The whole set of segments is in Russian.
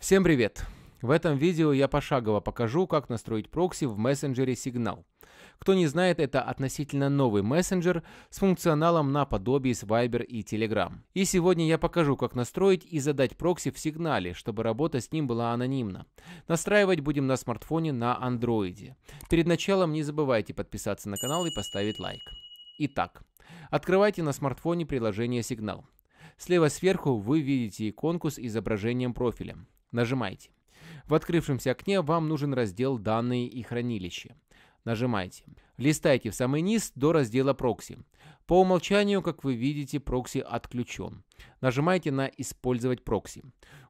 Всем привет! В этом видео я пошагово покажу, как настроить прокси в мессенджере Signal. Кто не знает, это относительно новый мессенджер с функционалом наподобие с Viber и Telegram. И сегодня я покажу, как настроить и задать прокси в сигнале, чтобы работа с ним была анонимна. Настраивать будем на смартфоне на андроиде. Перед началом не забывайте подписаться на канал и поставить лайк. Итак, открывайте на смартфоне приложение Signal. Слева сверху вы видите иконку с изображением профиля. Нажимайте. В открывшемся окне вам нужен раздел «Данные и хранилище» нажимайте. Листайте в самый низ до раздела «Прокси». По умолчанию, как вы видите, прокси отключен. Нажимайте на «Использовать прокси».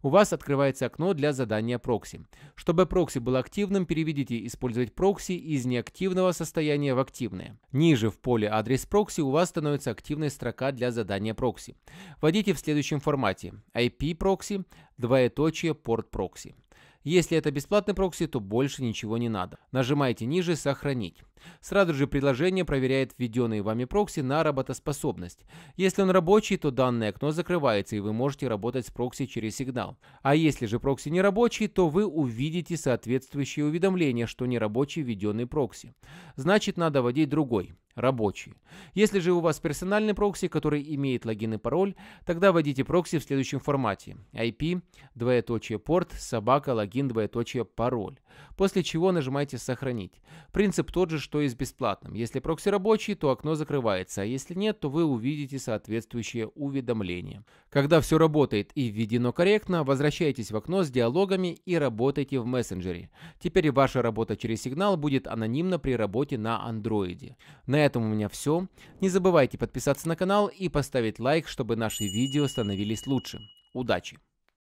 У вас открывается окно для задания прокси. Чтобы прокси был активным, переведите «Использовать прокси» из неактивного состояния в активное. Ниже в поле «Адрес прокси» у вас становится активная строка для задания прокси. Вводите в следующем формате IP прокси, двоеточие порт прокси. Если это бесплатный прокси, то больше ничего не надо. Нажимаете ниже «Сохранить». Сразу же предложение проверяет введенный вами прокси на работоспособность. Если он рабочий, то данное окно закрывается, и вы можете работать с прокси через сигнал. А если же прокси не рабочий, то вы увидите соответствующее уведомление, что не рабочий введенный прокси. Значит, надо вводить другой рабочий. Если же у вас персональный прокси, который имеет логин и пароль, тогда вводите прокси в следующем формате IP, двоеточие порт, собака, логин, двоеточие пароль. После чего нажимаете «Сохранить». Принцип тот же, что и с бесплатным. Если прокси рабочий, то окно закрывается, а если нет, то вы увидите соответствующее уведомление. Когда все работает и введено корректно, возвращайтесь в окно с диалогами и работайте в мессенджере. Теперь ваша работа через сигнал будет анонимна при работе на андроиде. На этом у меня все. Не забывайте подписаться на канал и поставить лайк, чтобы наши видео становились лучше. Удачи!